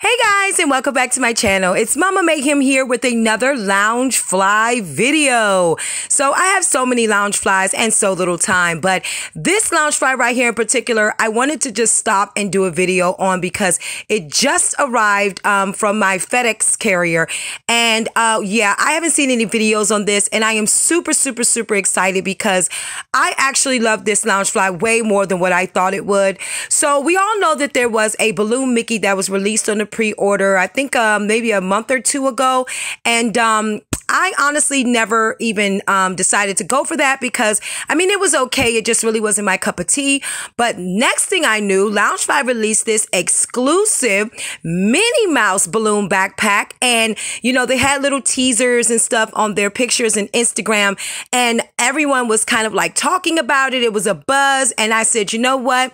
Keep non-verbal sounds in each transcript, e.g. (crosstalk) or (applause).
Hey guys, and welcome back to my channel. It's Mama Make Him here with another lounge fly video. So I have so many lounge flies and so little time, but this lounge fly right here in particular, I wanted to just stop and do a video on because it just arrived um, from my FedEx carrier. And uh, yeah, I haven't seen any videos on this and I am super, super, super excited because I actually love this lounge fly way more than what I thought it would. So we all know that there was a balloon Mickey that was released on the pre-order, I think um, maybe a month or two ago. And um, I honestly never even um, decided to go for that because I mean it was okay. It just really wasn't my cup of tea. But next thing I knew, Lounge Five released this exclusive Minnie Mouse balloon backpack, and you know they had little teasers and stuff on their pictures and Instagram, and everyone was kind of like talking about it. It was a buzz, and I said, you know what?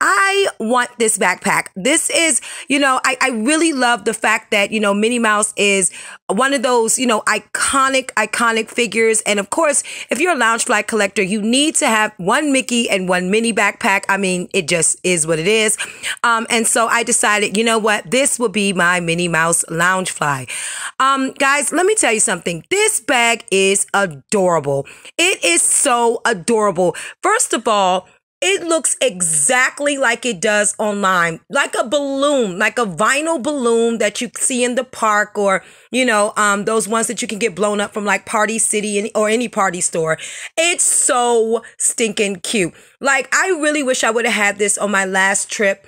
I want this backpack. This is, you know, I, I really love the fact that, you know, Minnie Mouse is one of those, you know, iconic, iconic figures. And of course, if you're a Loungefly collector, you need to have one Mickey and one Minnie backpack. I mean, it just is what it is. Um, and so I decided, you know what? This will be my Minnie Mouse Loungefly. Um, guys, let me tell you something. This bag is adorable. It is so adorable. First of all, it looks exactly like it does online, like a balloon, like a vinyl balloon that you see in the park or, you know, um, those ones that you can get blown up from like Party City or any party store. It's so stinking cute. Like, I really wish I would have had this on my last trip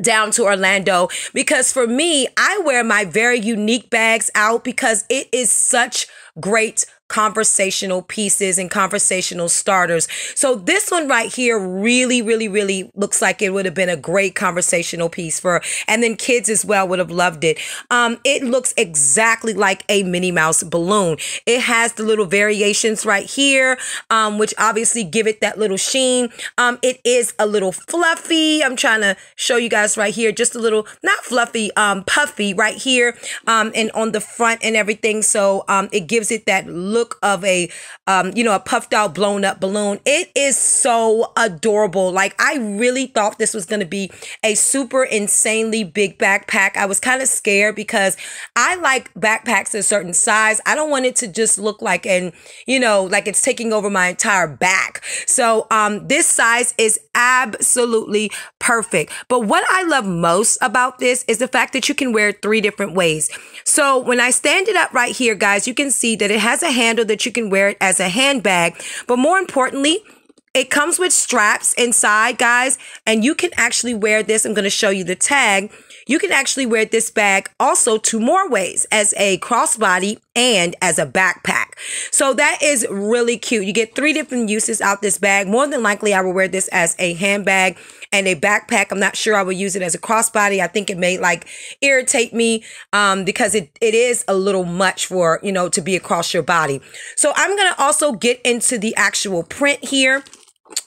down to Orlando because for me, I wear my very unique bags out because it is such great conversational pieces and conversational starters. So this one right here really, really, really looks like it would have been a great conversational piece for, and then kids as well would have loved it. Um, it looks exactly like a Minnie Mouse balloon. It has the little variations right here, um, which obviously give it that little sheen. Um, it is a little fluffy. I'm trying to show you guys right here, just a little, not fluffy, um, puffy right here, um, and on the front and everything. So, um, it gives gives it that look of a, um, you know, a puffed out, blown up balloon. It is so adorable. Like I really thought this was going to be a super insanely big backpack. I was kind of scared because I like backpacks a certain size. I don't want it to just look like and you know, like it's taking over my entire back. So um, this size is absolutely perfect. But what I love most about this is the fact that you can wear it three different ways. So when I stand it up right here, guys, you can see that it has a handle that you can wear it as a handbag. But more importantly, it comes with straps inside, guys, and you can actually wear this. I'm going to show you the tag. You can actually wear this bag also two more ways as a crossbody and as a backpack. So that is really cute. You get three different uses out this bag. More than likely, I will wear this as a handbag and a backpack. I'm not sure I would use it as a crossbody. I think it may like irritate me um, because it, it is a little much for, you know, to be across your body. So I'm going to also get into the actual print here.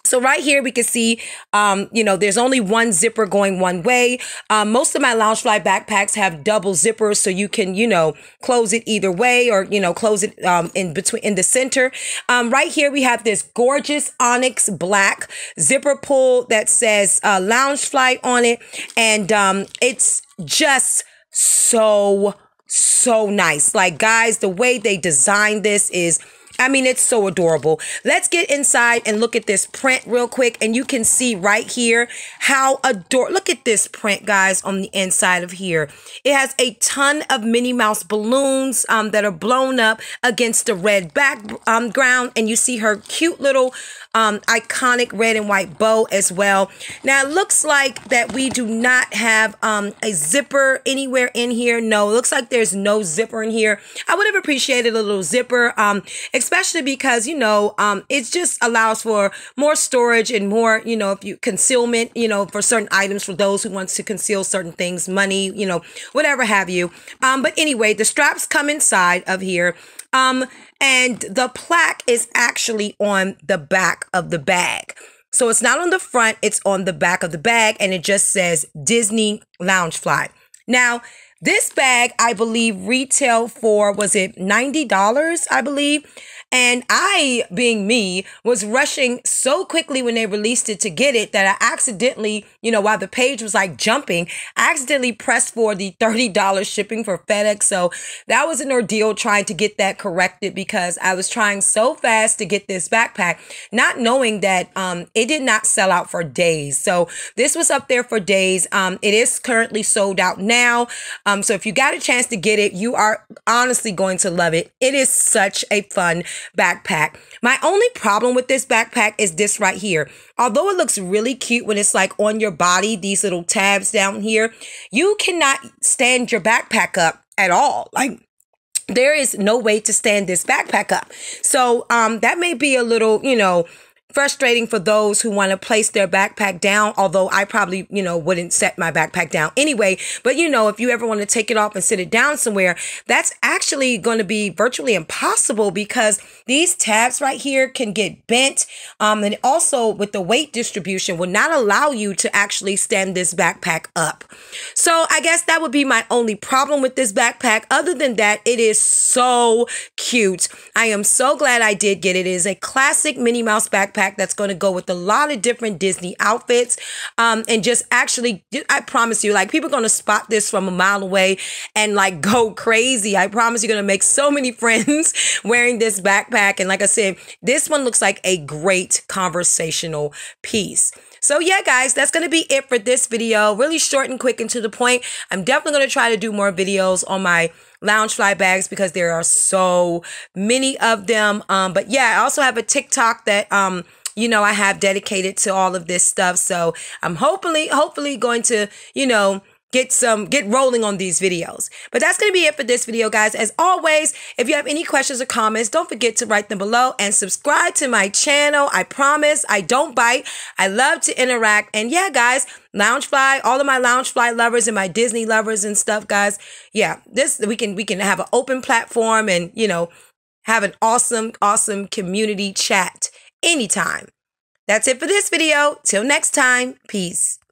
So right here, we can see, um, you know, there's only one zipper going one way. Um, most of my Loungefly backpacks have double zippers, so you can, you know, close it either way or, you know, close it um, in between in the center. Um, right here, we have this gorgeous onyx black zipper pull that says uh, Loungefly on it. And um, it's just so, so nice. Like, guys, the way they designed this is – I mean, it's so adorable. Let's get inside and look at this print real quick. And you can see right here how adorable. Look at this print, guys, on the inside of here. It has a ton of Minnie Mouse balloons um, that are blown up against the red background. Um, and you see her cute little um, iconic red and white bow as well. Now, it looks like that we do not have um, a zipper anywhere in here. No, looks like there's no zipper in here. I would have appreciated a little zipper um, especially because, you know, um, it just allows for more storage and more, you know, if you concealment, you know, for certain items for those who wants to conceal certain things, money, you know, whatever have you. Um, but anyway, the straps come inside of here. Um, and the plaque is actually on the back of the bag. So it's not on the front, it's on the back of the bag, and it just says Disney Lounge Fly. Now, this bag, I believe, retail for was it $90, I believe. And I, being me, was rushing so quickly when they released it to get it that I accidentally, you know, while the page was like jumping, I accidentally pressed for the $30 shipping for FedEx. So that was an ordeal trying to get that corrected because I was trying so fast to get this backpack, not knowing that um, it did not sell out for days. So this was up there for days. Um, it is currently sold out now. Um, so if you got a chance to get it, you are honestly going to love it. It is such a fun backpack. My only problem with this backpack is this right here. Although it looks really cute when it's like on your body, these little tabs down here, you cannot stand your backpack up at all. Like there is no way to stand this backpack up. So um, that may be a little, you know, frustrating for those who want to place their backpack down, although I probably, you know, wouldn't set my backpack down anyway. But, you know, if you ever want to take it off and sit it down somewhere, that's actually going to be virtually impossible because these tabs right here can get bent. Um, and also with the weight distribution will not allow you to actually stand this backpack up. So I guess that would be my only problem with this backpack. Other than that, it is so cute. I am so glad I did get it. It is a classic Minnie Mouse backpack backpack that's going to go with a lot of different Disney outfits. Um, and just actually, I promise you, like people are going to spot this from a mile away and like go crazy. I promise you're going to make so many (laughs) friends wearing this backpack. And like I said, this one looks like a great conversational piece. So yeah, guys, that's going to be it for this video. Really short and quick and to the point. I'm definitely going to try to do more videos on my lounge fly bags because there are so many of them. Um, but yeah, I also have a TikTok that, um, you know, I have dedicated to all of this stuff. So I'm hopefully, hopefully going to, you know, get some get rolling on these videos but that's going to be it for this video guys as always if you have any questions or comments don't forget to write them below and subscribe to my channel i promise i don't bite i love to interact and yeah guys loungefly all of my loungefly lovers and my disney lovers and stuff guys yeah this we can we can have an open platform and you know have an awesome awesome community chat anytime that's it for this video till next time peace